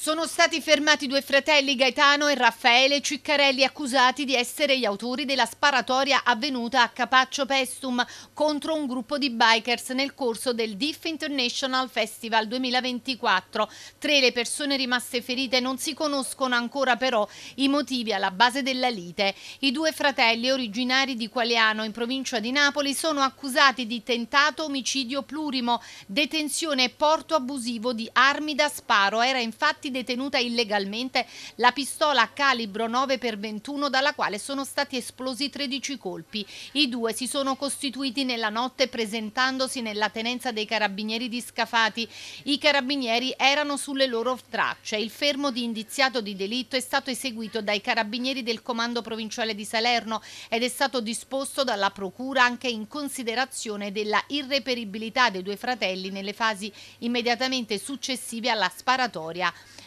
Sono stati fermati due fratelli Gaetano e Raffaele Ciccarelli accusati di essere gli autori della sparatoria avvenuta a Capaccio Pestum contro un gruppo di bikers nel corso del Diff International Festival 2024. Tre le persone rimaste ferite non si conoscono ancora però i motivi alla base della lite. I due fratelli originari di Qualiano in provincia di Napoli sono accusati di tentato omicidio plurimo, detenzione e porto abusivo di armi da sparo. Era infatti stati detenuta illegalmente la pistola calibro 9x21 dalla quale sono stati esplosi 13 colpi. I due si sono costituiti nella notte presentandosi nella tenenza dei carabinieri di Scafati. I carabinieri erano sulle loro tracce. Il fermo di indiziato di delitto è stato eseguito dai carabinieri del comando provinciale di Salerno ed è stato disposto dalla procura anche in considerazione della irreperibilità dei due fratelli nelle fasi immediatamente successive alla sparatoria.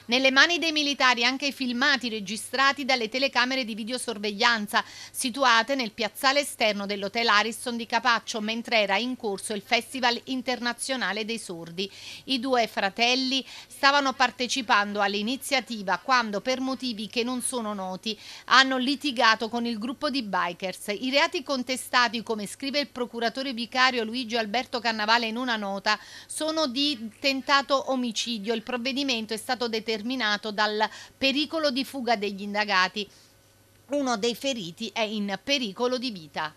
Nelle mani dei militari anche i filmati registrati dalle telecamere di videosorveglianza situate nel piazzale esterno dell'hotel Ariston di Capaccio mentre era in corso il Festival Internazionale dei Sordi. I due fratelli stavano partecipando all'iniziativa quando per motivi che non sono noti hanno litigato con il gruppo di bikers. I reati contestati, come scrive il procuratore vicario Luigi Alberto Cannavale in una nota, sono di tentato omicidio. Il provvedimento è stato determinato determinato dal pericolo di fuga degli indagati. Uno dei feriti è in pericolo di vita.